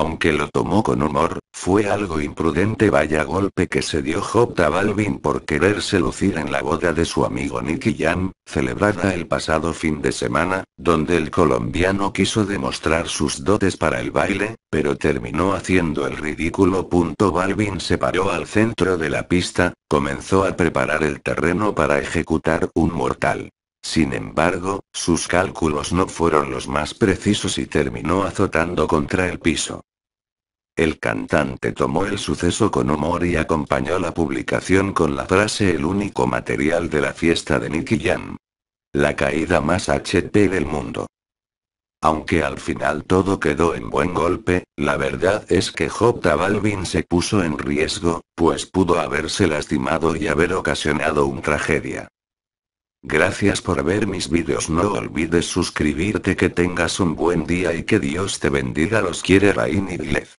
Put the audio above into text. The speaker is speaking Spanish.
aunque lo tomó con humor, fue algo imprudente vaya golpe que se dio J Balvin por quererse lucir en la boda de su amigo Nicky Jam, celebrada el pasado fin de semana, donde el colombiano quiso demostrar sus dotes para el baile, pero terminó haciendo el ridículo. Balvin se paró al centro de la pista, comenzó a preparar el terreno para ejecutar un mortal. Sin embargo, sus cálculos no fueron los más precisos y terminó azotando contra el piso. El cantante tomó el suceso con humor y acompañó la publicación con la frase el único material de la fiesta de Nicky Jam. La caída más HP del mundo. Aunque al final todo quedó en buen golpe, la verdad es que J Balvin se puso en riesgo, pues pudo haberse lastimado y haber ocasionado una tragedia. Gracias por ver mis vídeos no olvides suscribirte que tengas un buen día y que Dios te bendiga los quiere Rain y